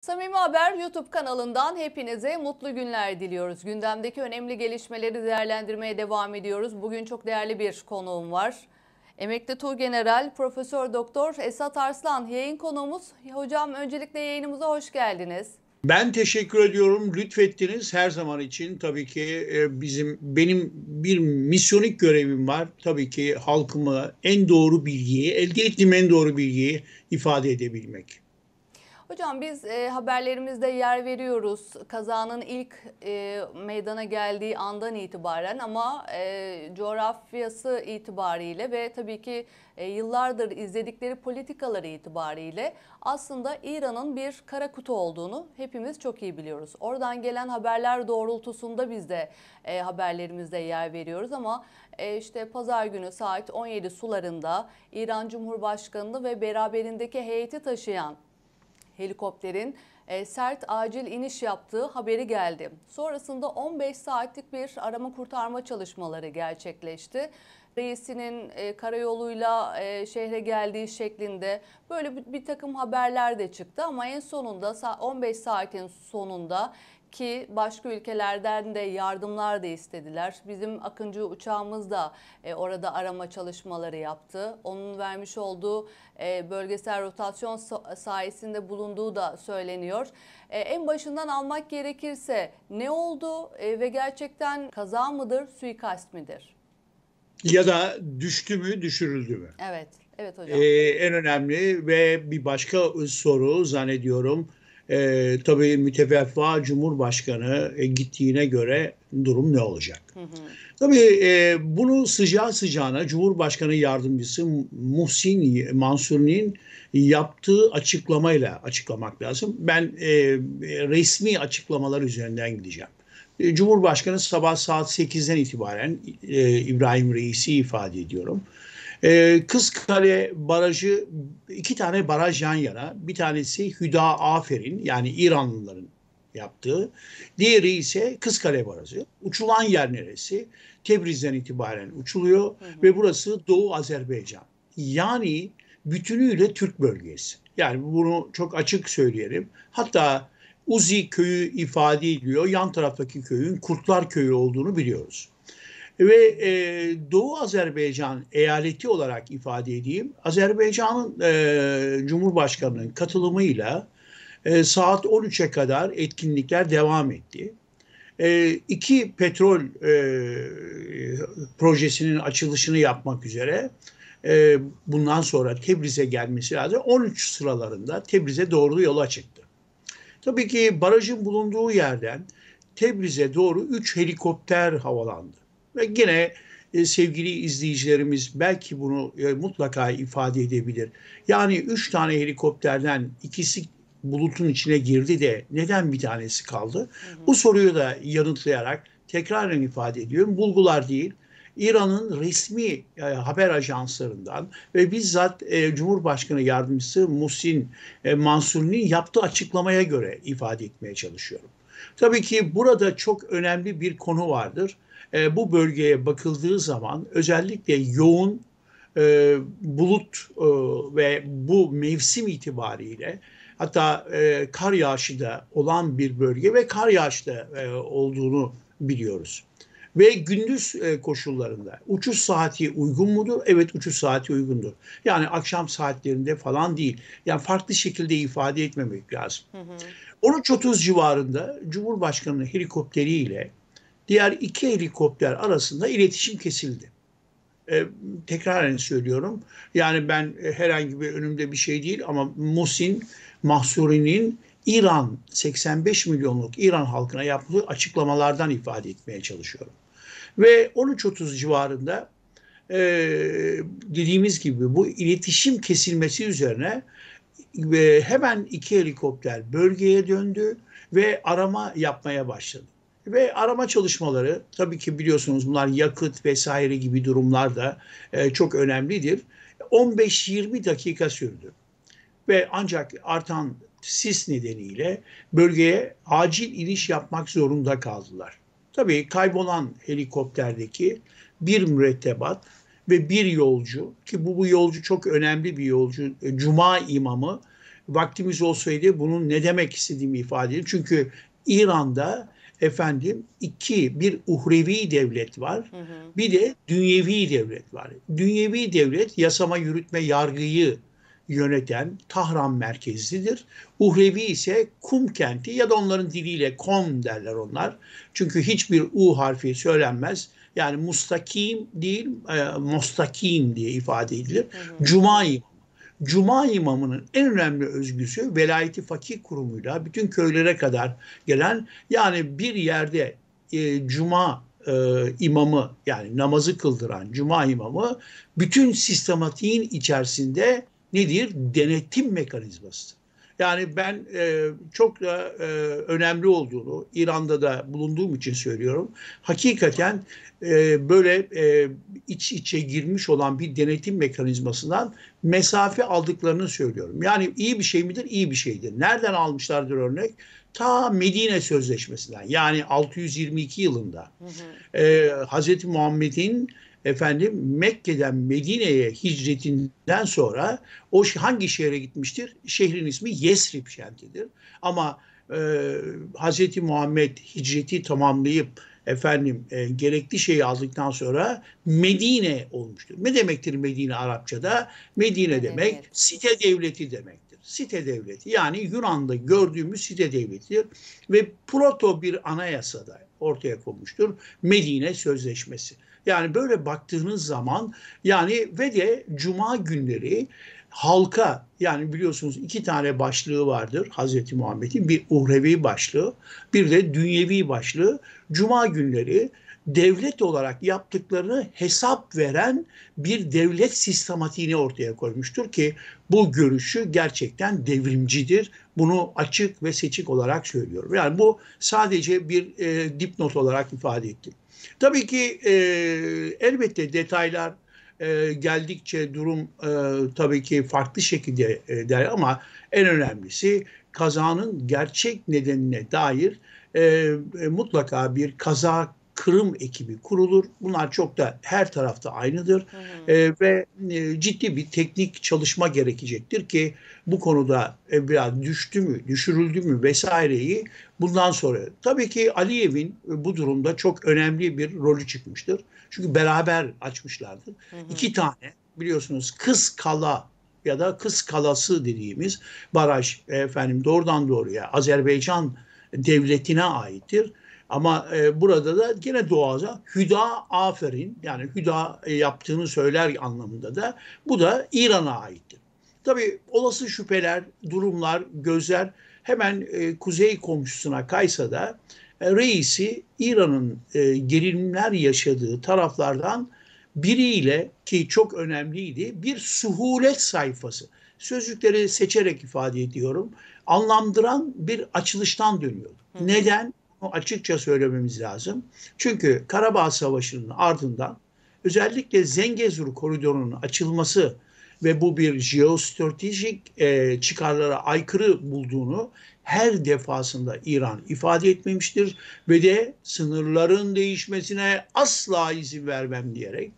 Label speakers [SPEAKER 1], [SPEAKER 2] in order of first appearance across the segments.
[SPEAKER 1] Samimi Haber YouTube kanalından hepinize mutlu günler diliyoruz. Gündemdeki önemli gelişmeleri değerlendirmeye devam ediyoruz. Bugün çok değerli bir konuğum var. Emekli Tuğgeneral Profesör Doktor Esat Arslan yayın konuğumuz. Hocam öncelikle yayınımıza hoş geldiniz.
[SPEAKER 2] Ben teşekkür ediyorum. Lütfettiniz her zaman için. Tabii ki e, bizim benim bir misyonik görevim var. Tabii ki halkıma en doğru bilgiyi, elde ettiğim en doğru bilgiyi ifade edebilmek.
[SPEAKER 1] Hocam biz e, haberlerimizde yer veriyoruz kazanın ilk e, meydana geldiği andan itibaren ama e, coğrafyası itibariyle ve tabii ki e, yıllardır izledikleri politikaları itibariyle aslında İran'ın bir kara kutu olduğunu hepimiz çok iyi biliyoruz. Oradan gelen haberler doğrultusunda biz de e, haberlerimizde yer veriyoruz ama e, işte pazar günü saat 17 sularında İran Cumhurbaşkanı ve beraberindeki heyeti taşıyan helikopterin e, sert acil iniş yaptığı haberi geldi. Sonrasında 15 saatlik bir arama kurtarma çalışmaları gerçekleşti. Reisinin e, karayoluyla e, şehre geldiği şeklinde böyle bir, bir takım haberler de çıktı ama en sonunda 15 saatin sonunda ki başka ülkelerden de yardımlar da istediler. Bizim Akıncı uçağımız da e, orada arama çalışmaları yaptı. Onun vermiş olduğu e, bölgesel rotasyon sayesinde bulunduğu da söyleniyor. E, en başından almak gerekirse ne oldu e, ve gerçekten kaza mıdır, suikast midir?
[SPEAKER 2] Ya da düştü mü, düşürüldü mü?
[SPEAKER 1] Evet, evet hocam. E,
[SPEAKER 2] en önemli ve bir başka soru zannediyorum e, tabii müteveffa Cumhurbaşkanı e, gittiğine göre durum ne olacak? Hı hı. Tabii e, bunu sıcağı sıcağına Cumhurbaşkanı Yardımcısı Muhsin Mansur'un yaptığı açıklamayla açıklamak lazım. Ben e, resmi açıklamalar üzerinden gideceğim. E, Cumhurbaşkanı sabah saat 8'den itibaren e, İbrahim Reis'i ifade ediyorum. E, ee, Kızkale Barajı iki tane baraj yan yana. Bir tanesi Hüda Aferin yani İranlıların yaptığı. Diğeri ise Kızkale Barajı. Uçulan yer neresi? Tebriz'den itibaren uçuluyor hı hı. ve burası Doğu Azerbaycan. Yani bütünüyle Türk bölgesi. Yani bunu çok açık söyleyelim. Hatta Uzi köyü ifade ediyor, Yan taraftaki köyün Kurtlar Köyü olduğunu biliyoruz ve e, Doğu Azerbaycan eyaleti olarak ifade edeyim. Azerbaycan'ın e, Cumhurbaşkanı'nın katılımıyla e, saat 13'e kadar etkinlikler devam etti. E, iki petrol e, projesinin açılışını yapmak üzere e, bundan sonra Tebriz'e gelmesi lazım. 13 sıralarında Tebriz'e doğru yola çıktı. Tabii ki barajın bulunduğu yerden Tebriz'e doğru 3 helikopter havalandı. Ve gene e, sevgili izleyicilerimiz belki bunu e, mutlaka ifade edebilir. Yani üç tane helikopterden ikisi bulutun içine girdi de neden bir tanesi kaldı? Hı hı. Bu soruyu da yanıtlayarak tekraren ifade ediyorum. Bulgular değil, İran'ın resmi e, haber ajanslarından ve bizzat e, Cumhurbaşkanı Yardımcısı Musin e, Mansur'un yaptığı açıklamaya göre ifade etmeye çalışıyorum. Tabii ki burada çok önemli bir konu vardır e, bu bölgeye bakıldığı zaman özellikle yoğun e, bulut e, ve bu mevsim itibariyle hatta e, kar yağışı da olan bir bölge ve kar yağışı da e, olduğunu biliyoruz. Ve gündüz e, koşullarında uçuş saati uygun mudur? Evet uçuş saati uygundur. Yani akşam saatlerinde falan değil. Yani farklı şekilde ifade etmemek lazım. 13.30 civarında Cumhurbaşkanı'nın helikopteriyle diğer iki helikopter arasında iletişim kesildi. Ee, tekraren söylüyorum. Yani ben e, herhangi bir önümde bir şey değil ama Musin Mahsuri'nin İran 85 milyonluk İran halkına yaptığı açıklamalardan ifade etmeye çalışıyorum. Ve 13.30 civarında e, dediğimiz gibi bu iletişim kesilmesi üzerine e, hemen iki helikopter bölgeye döndü ve arama yapmaya başladı ve arama çalışmaları tabii ki biliyorsunuz bunlar yakıt vesaire gibi durumlar da e, çok önemlidir. 15-20 dakika sürdü ve ancak artan sis nedeniyle bölgeye acil iniş yapmak zorunda kaldılar. Tabii kaybolan helikopterdeki bir mürettebat ve bir yolcu ki bu, bu yolcu çok önemli bir yolcu. E, Cuma imamı vaktimiz olsaydı bunun ne demek istediğimi ifade edeyim. Çünkü İran'da efendim iki bir uhrevi devlet var. Hı hı. Bir de dünyevi devlet var. Dünyevi devlet yasama, yürütme, yargıyı yöneten Tahran merkezlidir. Uhrevi ise Kum kenti ya da onların diliyle Kom derler onlar. Çünkü hiçbir U harfi söylenmez. Yani mustakim değil, e, mostakim diye ifade edilir. Hı hı. Cuma imamı Cuma imamının en önemli özgüsü velayeti fakir kurumuyla bütün köylere kadar gelen yani bir yerde e, Cuma e, imamı yani namazı kıldıran Cuma imamı bütün sistematiğin içerisinde nedir? Denetim mekanizmasıdır. Yani ben e, çok da e, önemli olduğunu İran'da da bulunduğum için söylüyorum. Hakikaten e, böyle e, iç içe girmiş olan bir denetim mekanizmasından mesafe aldıklarını söylüyorum. Yani iyi bir şey midir? İyi bir şeydir. Nereden almışlardır örnek? Ta Medine Sözleşmesi'nden yani 622 yılında hı hı. E, Hazreti Muhammed'in efendim Mekke'den Medine'ye hicretinden sonra o hangi şehre gitmiştir? Şehrin ismi Yesrib şentidir. Ama e, Hz. Muhammed hicreti tamamlayıp efendim e, gerekli şeyi aldıktan sonra Medine olmuştur. Ne demektir Medine Arapçada? Medine evet. demek site devleti demektir. Site devleti yani Yunan'da gördüğümüz site devletidir ve proto bir anayasada ortaya konmuştur. Medine Sözleşmesi. Yani böyle baktığınız zaman yani ve de cuma günleri halka yani biliyorsunuz iki tane başlığı vardır Hazreti Muhammed'in bir uhrevi başlığı bir de dünyevi başlığı. Cuma günleri devlet olarak yaptıklarını hesap veren bir devlet sistematiğini ortaya koymuştur ki bu görüşü gerçekten devrimcidir. Bunu açık ve seçik olarak söylüyorum. Yani bu sadece bir e, dipnot olarak ifade ettim. Tabii ki e, elbette detaylar e, geldikçe durum e, tabii ki farklı şekilde e, der ama en önemlisi kazanın gerçek nedenine dair e, e, mutlaka bir kaza Kırım ekibi kurulur. Bunlar çok da her tarafta aynıdır hı hı. E, ve e, ciddi bir teknik çalışma gerekecektir ki bu konuda e, biraz düştü mü, düşürüldü mü vesaireyi bundan sonra. Tabii ki Aliyev'in e, bu durumda çok önemli bir rolü çıkmıştır. Çünkü beraber açmışlardır. Hı hı. İki tane biliyorsunuz Kız Kala ya da Kız Kalası dediğimiz baraj e, efendim doğrudan doğruya Azerbaycan devletine aittir ama e, burada da yine doğada hüda aferin yani hüda e, yaptığını söyler anlamında da bu da İran'a aittir. Tabii olası şüpheler, durumlar, gözler hemen e, kuzey komşusuna kaysa da e, reisi İran'ın e, gerilimler yaşadığı taraflardan biriyle ki çok önemliydi bir suhulet sayfası. Sözcükleri seçerek ifade ediyorum. Anlamdıran bir açılıştan dönüyordu. Hı. Neden? açıkça söylememiz lazım. Çünkü Karabağ Savaşı'nın ardından özellikle Zengezur koridorunun açılması ve bu bir jeostratejik e, çıkarlara aykırı bulduğunu her defasında İran ifade etmemiştir ve de sınırların değişmesine asla izin vermem diyerek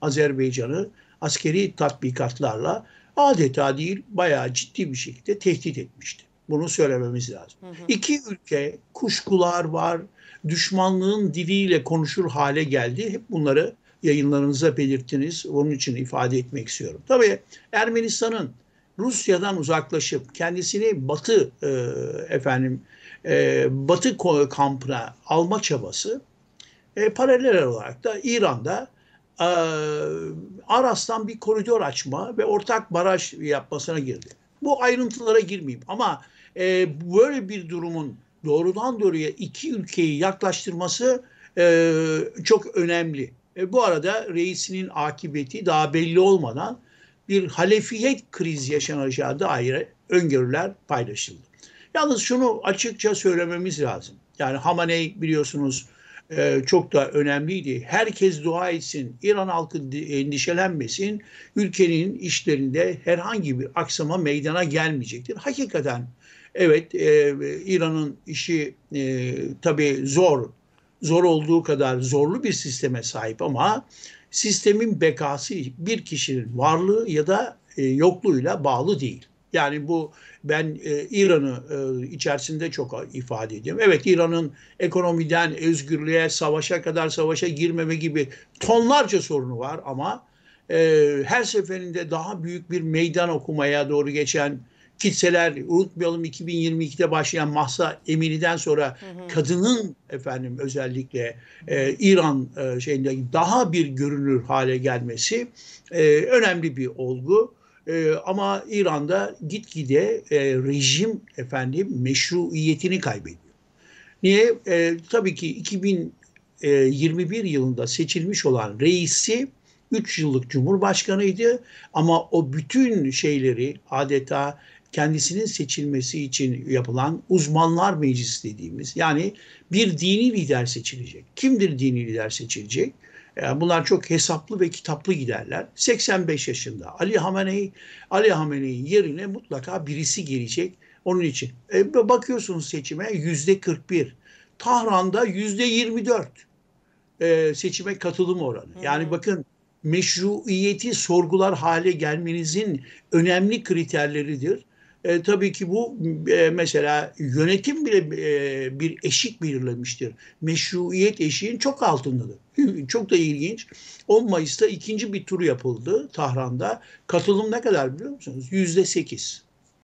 [SPEAKER 2] Azerbaycan'ı askeri tatbikatlarla adeta değil bayağı ciddi bir şekilde tehdit etmişti. Bunu söylememiz lazım. Hı hı. İki ülke kuşkular var, düşmanlığın diliyle konuşur hale geldi. Hep bunları yayınlarınıza belirttiniz. Onun için ifade etmek istiyorum. Tabii Ermenistan'ın Rusya'dan uzaklaşıp kendisini Batı e, efendim e, Batı kampına alma çabası e, paralel olarak da İran'da e, Aras'tan bir koridor açma ve ortak baraj yapmasına girdi. Bu ayrıntılara girmeyeyim ama e, böyle bir durumun doğrudan doğruya iki ülkeyi yaklaştırması e, çok önemli. E, bu arada reisinin akıbeti daha belli olmadan bir halefiyet krizi yaşanacağı dair öngörüler paylaşıldı. Yalnız şunu açıkça söylememiz lazım. Yani Hamaney biliyorsunuz ee, çok da önemliydi. Herkes dua etsin, İran halkı endişelenmesin, ülkenin işlerinde herhangi bir aksama meydana gelmeyecektir. Hakikaten evet e, İran'ın işi e, tabii zor, zor olduğu kadar zorlu bir sisteme sahip ama sistemin bekası bir kişinin varlığı ya da e, yokluğuyla bağlı değil. Yani bu ben e, İran'ı e, içerisinde çok ifade ediyorum. Evet İran'ın ekonomiden özgürlüğe, savaşa kadar savaşa girmeme gibi tonlarca sorunu var ama e, her seferinde daha büyük bir meydan okumaya doğru geçen kitseler unutmayalım 2022'de başlayan Mahsa Emini'den sonra hı hı. kadının efendim özellikle e, İran e, şeyinde daha bir görünür hale gelmesi e, önemli bir olgu. E, ama İran'da gitgide e, rejim efendim meşruiyetini kaybediyor. Niye? E, tabii ki 2021 e, yılında seçilmiş olan reisi 3 yıllık cumhurbaşkanıydı ama o bütün şeyleri adeta kendisinin seçilmesi için yapılan uzmanlar meclisi dediğimiz yani bir dini lider seçilecek. Kimdir dini lider seçilecek? Yani e, bunlar çok hesaplı ve kitaplı giderler. 85 yaşında Ali Hamenei, Ali Hamenei'nin yerine mutlaka birisi gelecek. Onun için e, bakıyorsunuz seçime yüzde 41. Tahran'da yüzde 24 e, seçime katılım oranı. Yani bakın meşruiyeti sorgular hale gelmenizin önemli kriterleridir. E, tabii ki bu e, mesela yönetim bile e, bir eşik belirlemiştir. Meşruiyet eşiğin çok altındadır. çok da ilginç. 10 Mayıs'ta ikinci bir tur yapıldı Tahran'da. Katılım ne kadar biliyor musunuz? Yüzde sekiz.